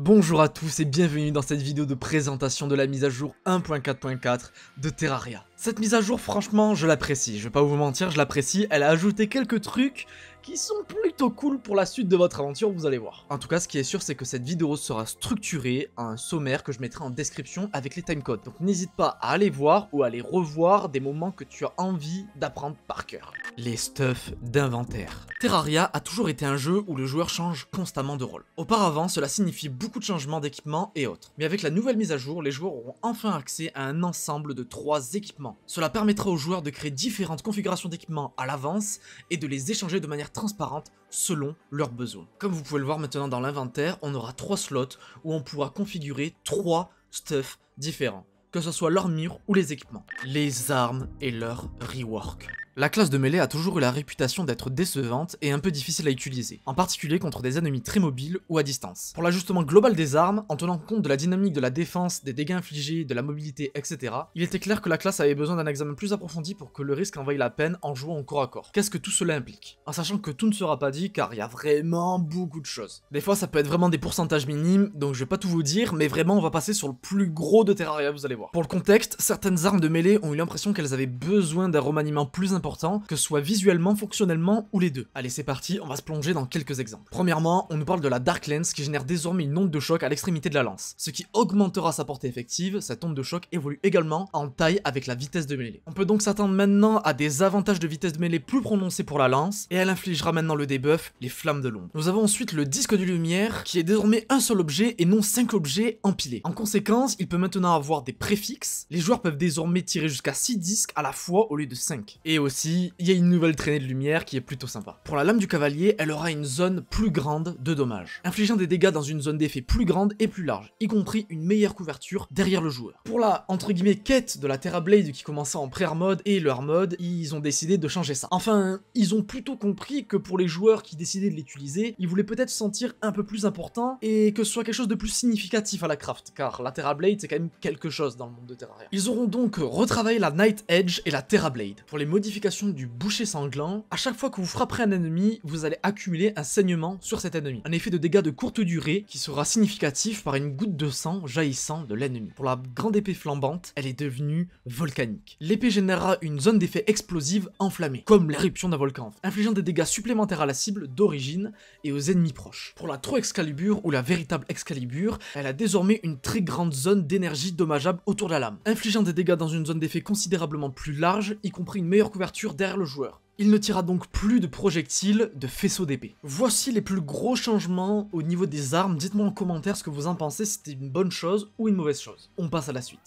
Bonjour à tous et bienvenue dans cette vidéo de présentation de la mise à jour 1.4.4 de Terraria. Cette mise à jour, franchement, je l'apprécie. Je vais pas vous mentir, je l'apprécie. Elle a ajouté quelques trucs qui sont plutôt cool pour la suite de votre aventure, vous allez voir. En tout cas, ce qui est sûr, c'est que cette vidéo sera structurée à un sommaire que je mettrai en description avec les timecodes. Donc n'hésite pas à aller voir ou à aller revoir des moments que tu as envie d'apprendre par cœur. Les stuffs d'inventaire. Terraria a toujours été un jeu où le joueur change constamment de rôle. Auparavant, cela signifie beaucoup de changements d'équipements et autres. Mais avec la nouvelle mise à jour, les joueurs auront enfin accès à un ensemble de trois équipements cela permettra aux joueurs de créer différentes configurations d'équipements à l'avance et de les échanger de manière transparente selon leurs besoins. Comme vous pouvez le voir maintenant dans l'inventaire, on aura trois slots où on pourra configurer trois stuff différents, que ce soit l'armure ou les équipements, les armes et leur rework. La classe de mêlée a toujours eu la réputation d'être décevante et un peu difficile à utiliser, en particulier contre des ennemis très mobiles ou à distance. Pour l'ajustement global des armes, en tenant compte de la dynamique de la défense, des dégâts infligés, de la mobilité, etc., il était clair que la classe avait besoin d'un examen plus approfondi pour que le risque en la peine en jouant au corps à corps. Qu'est-ce que tout cela implique En sachant que tout ne sera pas dit car il y a vraiment beaucoup de choses. Des fois ça peut être vraiment des pourcentages minimes, donc je vais pas tout vous dire, mais vraiment on va passer sur le plus gros de Terraria, vous allez voir. Pour le contexte, certaines armes de mêlée ont eu l'impression qu'elles avaient besoin d'un remaniement plus important que ce soit visuellement, fonctionnellement ou les deux. Allez, c'est parti, on va se plonger dans quelques exemples. Premièrement, on nous parle de la Dark Lens qui génère désormais une onde de choc à l'extrémité de la lance, ce qui augmentera sa portée effective, cette onde de choc évolue également en taille avec la vitesse de mêlée. On peut donc s'attendre maintenant à des avantages de vitesse de mêlée plus prononcés pour la lance, et elle infligera maintenant le debuff, les flammes de l'ombre. Nous avons ensuite le disque de lumière, qui est désormais un seul objet et non cinq objets empilés. En conséquence, il peut maintenant avoir des préfixes, les joueurs peuvent désormais tirer jusqu'à 6 disques à la fois au lieu de 5. Et aussi il y a une nouvelle traînée de lumière qui est plutôt sympa. Pour la lame du cavalier, elle aura une zone plus grande de dommages, infligeant des dégâts dans une zone d'effet plus grande et plus large, y compris une meilleure couverture derrière le joueur. Pour la, entre guillemets, quête de la Terra Blade qui commençait en pré mode et leur mode, ils ont décidé de changer ça. Enfin, ils ont plutôt compris que pour les joueurs qui décidaient de l'utiliser, ils voulaient peut-être se sentir un peu plus important et que ce soit quelque chose de plus significatif à la craft, car la Terra Blade c'est quand même quelque chose dans le monde de Terraria. Ils auront donc retravaillé la Night Edge et la Terra Blade pour les modifier du boucher sanglant, à chaque fois que vous frapperez un ennemi, vous allez accumuler un saignement sur cet ennemi. Un effet de dégâts de courte durée qui sera significatif par une goutte de sang jaillissant de l'ennemi. Pour la grande épée flambante, elle est devenue volcanique. L'épée générera une zone d'effet explosive enflammée, comme l'éruption d'un volcan, infligeant des dégâts supplémentaires à la cible d'origine et aux ennemis proches. Pour la Trop Excalibur ou la véritable Excalibur, elle a désormais une très grande zone d'énergie dommageable autour de la lame, infligeant des dégâts dans une zone d'effet considérablement plus large, y compris une meilleure couverture derrière le joueur. Il ne tira donc plus de projectiles, de faisceaux d'épée. Voici les plus gros changements au niveau des armes, dites-moi en commentaire ce que vous en pensez, c'était une bonne chose ou une mauvaise chose. On passe à la suite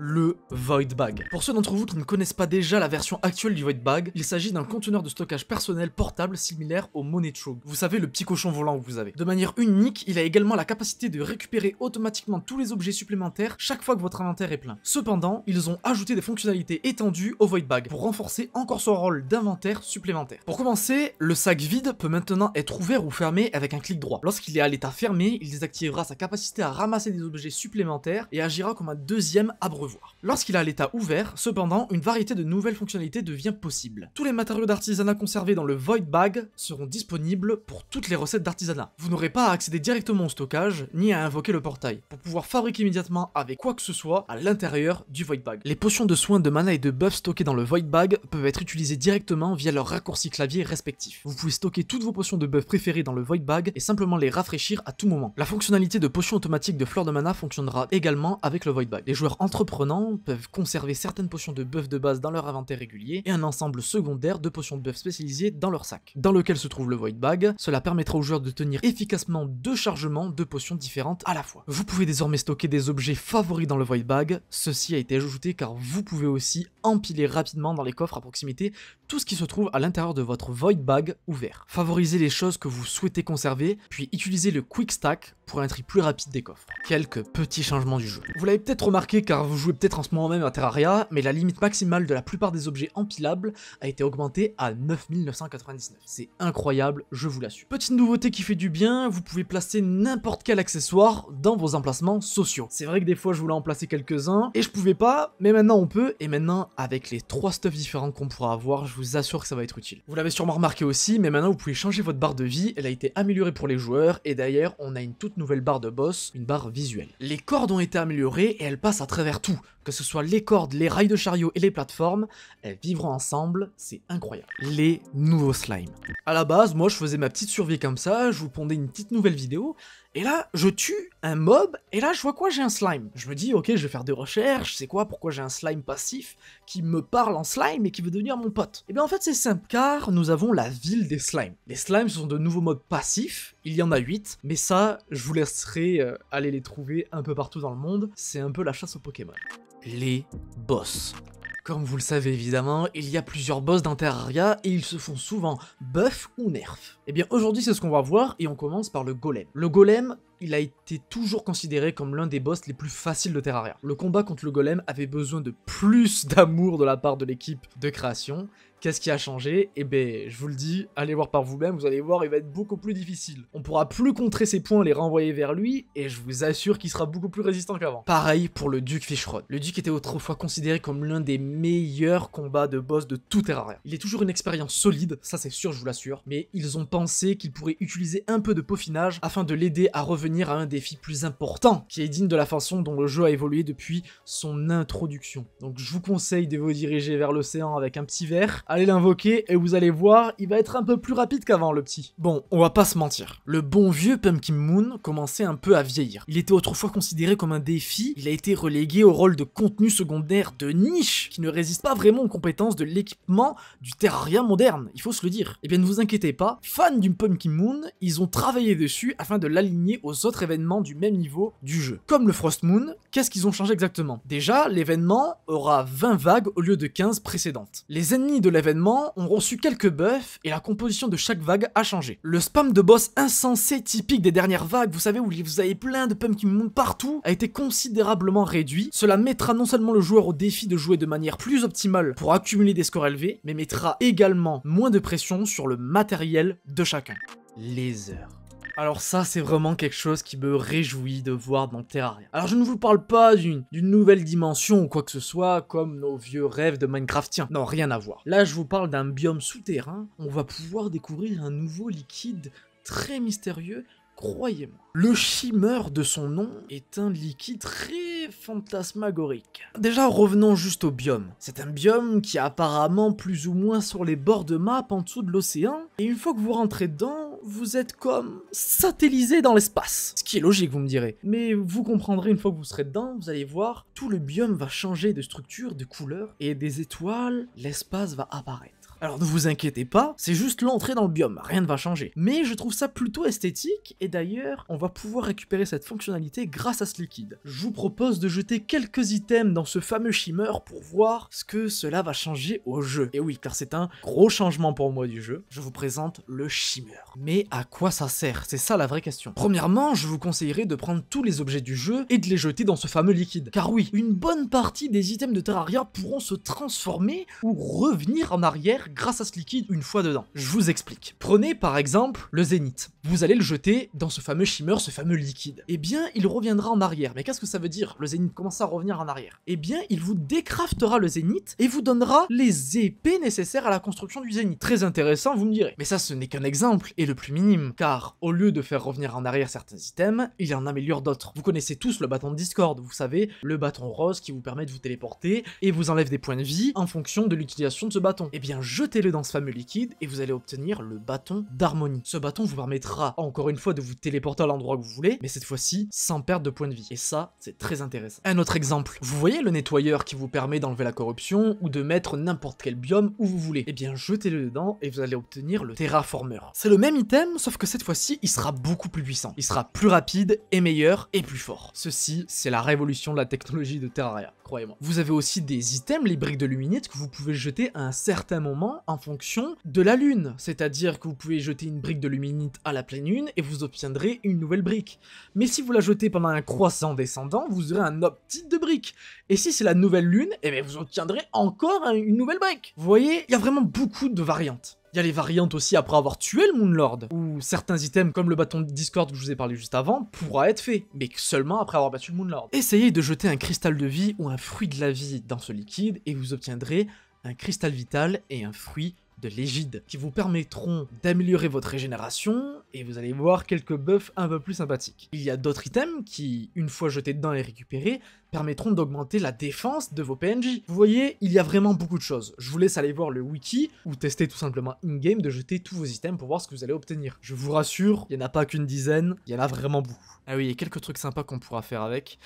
le Void Bag. Pour ceux d'entre vous qui ne connaissent pas déjà la version actuelle du Void Bag, il s'agit d'un conteneur de stockage personnel portable similaire au Money Vous savez, le petit cochon volant que vous avez. De manière unique, il a également la capacité de récupérer automatiquement tous les objets supplémentaires chaque fois que votre inventaire est plein. Cependant, ils ont ajouté des fonctionnalités étendues au Void Bag pour renforcer encore son rôle d'inventaire supplémentaire. Pour commencer, le sac vide peut maintenant être ouvert ou fermé avec un clic droit. Lorsqu'il est à l'état fermé, il désactivera sa capacité à ramasser des objets supplémentaires et agira comme un deuxième abreu. Lorsqu'il a l'état ouvert, cependant, une variété de nouvelles fonctionnalités devient possible. Tous les matériaux d'artisanat conservés dans le Void Bag seront disponibles pour toutes les recettes d'artisanat. Vous n'aurez pas à accéder directement au stockage, ni à invoquer le portail, pour pouvoir fabriquer immédiatement avec quoi que ce soit à l'intérieur du Void Bag. Les potions de soins de mana et de buffs stockées dans le Void Bag peuvent être utilisées directement via leurs raccourcis clavier respectifs. Vous pouvez stocker toutes vos potions de buffs préférées dans le Void Bag et simplement les rafraîchir à tout moment. La fonctionnalité de potion automatique de fleur de mana fonctionnera également avec le Void Bag. Les joueurs entrepreneurs prenant peuvent conserver certaines potions de buff de base dans leur inventaire régulier et un ensemble secondaire de potions de buff spécialisées dans leur sac, dans lequel se trouve le Void Bag. Cela permettra aux joueurs de tenir efficacement deux chargements de potions différentes à la fois. Vous pouvez désormais stocker des objets favoris dans le Void Bag, ceci a été ajouté car vous pouvez aussi empiler rapidement dans les coffres à proximité tout ce qui se trouve à l'intérieur de votre Void Bag ouvert. Favorisez les choses que vous souhaitez conserver, puis utilisez le Quick Stack pour un tri plus rapide des coffres. Quelques petits changements du jeu. Vous l'avez peut-être remarqué car vous jouez peut-être en ce moment même à Terraria, mais la limite maximale de la plupart des objets empilables a été augmentée à 9999. C'est incroyable, je vous l'assure. Petite nouveauté qui fait du bien, vous pouvez placer n'importe quel accessoire dans vos emplacements sociaux. C'est vrai que des fois je voulais en placer quelques-uns, et je pouvais pas, mais maintenant on peut, et maintenant avec les trois stuffs différents qu'on pourra avoir, je vous assure que ça va être utile. Vous l'avez sûrement remarqué aussi, mais maintenant vous pouvez changer votre barre de vie, elle a été améliorée pour les joueurs, et d'ailleurs on a une toute nouvelle barre de boss, une barre visuelle. Les cordes ont été améliorées, et elles passent à travers tout tout que ce soit les cordes, les rails de chariot et les plateformes, elles vivront ensemble, c'est incroyable. Les nouveaux slimes. À la base, moi je faisais ma petite survie comme ça, je vous pondais une petite nouvelle vidéo, et là, je tue un mob, et là, je vois quoi J'ai un slime. Je me dis, ok, je vais faire des recherches, c'est quoi Pourquoi j'ai un slime passif qui me parle en slime et qui veut devenir mon pote Et eh bien en fait, c'est simple, car nous avons la ville des slimes. Les slimes sont de nouveaux mobs passifs, il y en a 8, mais ça, je vous laisserai euh, aller les trouver un peu partout dans le monde, c'est un peu la chasse aux Pokémon les boss. Comme vous le savez évidemment, il y a plusieurs boss dans Terraria et ils se font souvent buff ou nerf. Et eh bien aujourd'hui c'est ce qu'on va voir et on commence par le golem. Le golem, il a été toujours considéré comme l'un des boss les plus faciles de Terraria. Le combat contre le golem avait besoin de plus d'amour de la part de l'équipe de création Qu'est-ce qui a changé Eh bien, je vous le dis, allez voir par vous-même, vous allez voir, il va être beaucoup plus difficile. On pourra plus contrer ses points, les renvoyer vers lui, et je vous assure qu'il sera beaucoup plus résistant qu'avant. Pareil pour le duc Fishrod. Le duc était autrefois considéré comme l'un des meilleurs combats de boss de tout Terraria. Il est toujours une expérience solide, ça c'est sûr, je vous l'assure, mais ils ont pensé qu'ils pourraient utiliser un peu de peaufinage afin de l'aider à revenir à un défi plus important, qui est digne de la façon dont le jeu a évolué depuis son introduction. Donc je vous conseille de vous diriger vers l'océan avec un petit verre, allez l'invoquer et vous allez voir, il va être un peu plus rapide qu'avant le petit. Bon, on va pas se mentir, le bon vieux Pumpkin Moon commençait un peu à vieillir. Il était autrefois considéré comme un défi, il a été relégué au rôle de contenu secondaire de niche qui ne résiste pas vraiment aux compétences de l'équipement du terrarium moderne, il faut se le dire. Et eh bien ne vous inquiétez pas, fans du Pumpkin Moon, ils ont travaillé dessus afin de l'aligner aux autres événements du même niveau du jeu. Comme le Frost Moon, qu'est-ce qu'ils ont changé exactement Déjà, l'événement aura 20 vagues au lieu de 15 précédentes. Les ennemis de la l'événement, ont reçu quelques buffs et la composition de chaque vague a changé. Le spam de boss insensé typique des dernières vagues, vous savez où vous avez plein de pumps qui montent partout, a été considérablement réduit. Cela mettra non seulement le joueur au défi de jouer de manière plus optimale pour accumuler des scores élevés, mais mettra également moins de pression sur le matériel de chacun. Les heures. Alors ça, c'est vraiment quelque chose qui me réjouit de voir dans Terraria. Alors je ne vous parle pas d'une nouvelle dimension ou quoi que ce soit, comme nos vieux rêves de Minecraftiens. Non, rien à voir. Là, je vous parle d'un biome souterrain. On va pouvoir découvrir un nouveau liquide très mystérieux, croyez-moi. Le Chimeur, de son nom est un liquide très fantasmagorique. Déjà revenons juste au biome. C'est un biome qui est apparemment plus ou moins sur les bords de map en dessous de l'océan, et une fois que vous rentrez dedans, vous êtes comme satellisé dans l'espace. Ce qui est logique, vous me direz. Mais vous comprendrez une fois que vous serez dedans, vous allez voir, tout le biome va changer de structure, de couleur, et des étoiles, l'espace va apparaître. Alors ne vous inquiétez pas, c'est juste l'entrée dans le biome, rien ne va changer. Mais je trouve ça plutôt esthétique, et d'ailleurs, on va pouvoir récupérer cette fonctionnalité grâce à ce liquide. Je vous propose de jeter quelques items dans ce fameux shimmer pour voir ce que cela va changer au jeu. Et oui, car c'est un gros changement pour moi du jeu. Je vous présente le shimmer. Mais à quoi ça sert C'est ça la vraie question. Premièrement, je vous conseillerais de prendre tous les objets du jeu et de les jeter dans ce fameux liquide. Car oui, une bonne partie des items de Terraria pourront se transformer ou revenir en arrière grâce à ce liquide une fois dedans. Je vous explique. Prenez par exemple le zénith. Vous allez le jeter dans ce fameux shimmer, ce fameux liquide. Eh bien, il reviendra en arrière. Mais qu'est-ce que ça veut dire Le zénith commence à revenir en arrière. Eh bien, il vous décraftera le zénith et vous donnera les épées nécessaires à la construction du zénith. Très intéressant, vous me direz. Mais ça, ce n'est qu'un exemple et le plus minime. Car au lieu de faire revenir en arrière certains items, il en améliore d'autres. Vous connaissez tous le bâton de Discord, vous savez, le bâton rose qui vous permet de vous téléporter et vous enlève des points de vie en fonction de l'utilisation de ce bâton. Eh bien, jetez-le dans ce fameux liquide et vous allez obtenir le bâton d'harmonie. Ce bâton vous permettra, encore une fois, de vous téléporter à l'endroit que vous voulez, mais cette fois-ci sans perdre de points de vie. Et ça, c'est très intéressant. Un autre exemple, vous voyez le nettoyeur qui vous permet d'enlever la corruption ou de mettre n'importe quel biome où vous voulez. Eh bien, jetez-le dedans et vous allez obtenir le terraformer. C'est le même item, sauf que cette fois-ci, il sera beaucoup plus puissant. Il sera plus rapide et meilleur et plus fort. Ceci, c'est la révolution de la technologie de Terraria. Vous avez aussi des items, les briques de luminite, que vous pouvez jeter à un certain moment en fonction de la lune. C'est-à-dire que vous pouvez jeter une brique de luminite à la pleine lune et vous obtiendrez une nouvelle brique. Mais si vous la jetez pendant un croissant descendant, vous aurez un optite de brique. Et si c'est la nouvelle lune, eh bien vous obtiendrez encore une nouvelle brique. Vous voyez, il y a vraiment beaucoup de variantes. Il y a les variantes aussi après avoir tué le Moonlord, où certains items comme le bâton de Discord que je vous ai parlé juste avant pourra être fait, mais seulement après avoir battu le Moonlord. Essayez de jeter un cristal de vie ou un fruit de la vie dans ce liquide et vous obtiendrez un cristal vital et un fruit de l'égide qui vous permettront d'améliorer votre régénération et vous allez voir quelques buffs un peu plus sympathiques. Il y a d'autres items qui, une fois jetés dedans et récupérés, permettront d'augmenter la défense de vos PNJ. Vous voyez, il y a vraiment beaucoup de choses. Je vous laisse aller voir le wiki ou tester tout simplement in-game de jeter tous vos items pour voir ce que vous allez obtenir. Je vous rassure, il n'y en a pas qu'une dizaine, il y en a vraiment beaucoup. Ah oui, il y a quelques trucs sympas qu'on pourra faire avec.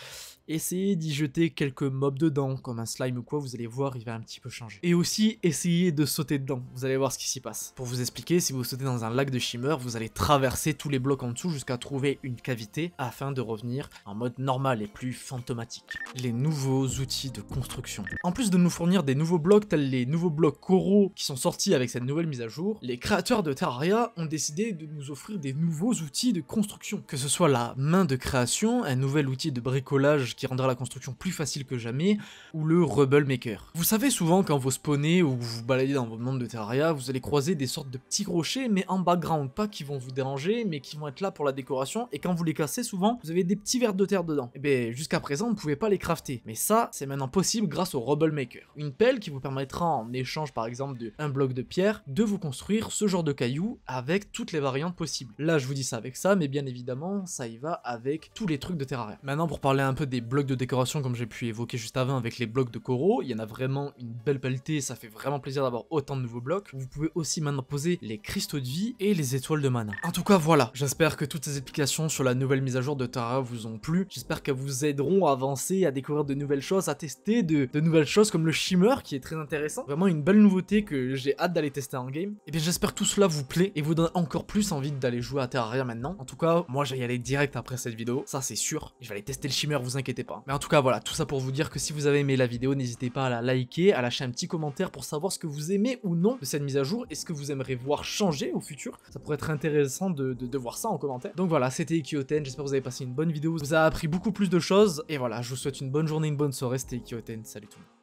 Essayez d'y jeter quelques mobs dedans, comme un slime ou quoi, vous allez voir, il va un petit peu changer. Et aussi, essayez de sauter dedans, vous allez voir ce qui s'y passe. Pour vous expliquer, si vous sautez dans un lac de shimmer, vous allez traverser tous les blocs en dessous jusqu'à trouver une cavité afin de revenir en mode normal et plus fantomatique les nouveaux outils de construction. En plus de nous fournir des nouveaux blocs tels les nouveaux blocs coraux qui sont sortis avec cette nouvelle mise à jour, les créateurs de Terraria ont décidé de nous offrir des nouveaux outils de construction. Que ce soit la main de création, un nouvel outil de bricolage qui rendra la construction plus facile que jamais, ou le Rubble Maker. Vous savez souvent quand vous spawnez ou vous baladez dans votre monde de Terraria, vous allez croiser des sortes de petits crochets mais en background, pas qui vont vous déranger mais qui vont être là pour la décoration et quand vous les cassez souvent, vous avez des petits verres de terre dedans. Et eh bien jusqu'à présent, vous ne pas les crafter. Mais ça, c'est maintenant possible grâce au Rubble Maker. Une pelle qui vous permettra en échange par exemple d'un bloc de pierre, de vous construire ce genre de caillou avec toutes les variantes possibles. Là je vous dis ça avec ça, mais bien évidemment ça y va avec tous les trucs de Terraria. Maintenant pour parler un peu des blocs de décoration comme j'ai pu évoquer juste avant avec les blocs de coraux, il y en a vraiment une belle pelletée, ça fait vraiment plaisir d'avoir autant de nouveaux blocs. Vous pouvez aussi maintenant poser les cristaux de vie et les étoiles de mana. En tout cas voilà, j'espère que toutes ces explications sur la nouvelle mise à jour de Terraria vous ont plu, j'espère qu'elles vous aideront à avancer à découvrir de nouvelles choses, à tester de, nouvelles choses comme le shimmer qui est très intéressant. Vraiment une belle nouveauté que j'ai hâte d'aller tester en game. Et eh bien j'espère que tout cela vous plaît et vous donne encore plus envie d'aller jouer à Rien maintenant. En tout cas, moi y aller direct après cette vidéo, ça c'est sûr. Je vais aller tester le shimmer, vous inquiétez pas. Mais en tout cas voilà, tout ça pour vous dire que si vous avez aimé la vidéo, n'hésitez pas à la liker, à lâcher un petit commentaire pour savoir ce que vous aimez ou non de cette mise à jour et ce que vous aimeriez voir changer au futur. Ça pourrait être intéressant de, voir ça en commentaire. Donc voilà, c'était Ikioten, j'espère que vous avez passé une bonne vidéo, vous a appris beaucoup plus de choses et voilà, je vous souhaite une bonne journée, une bonne soirée. C'était Ikioten. Salut tout le monde.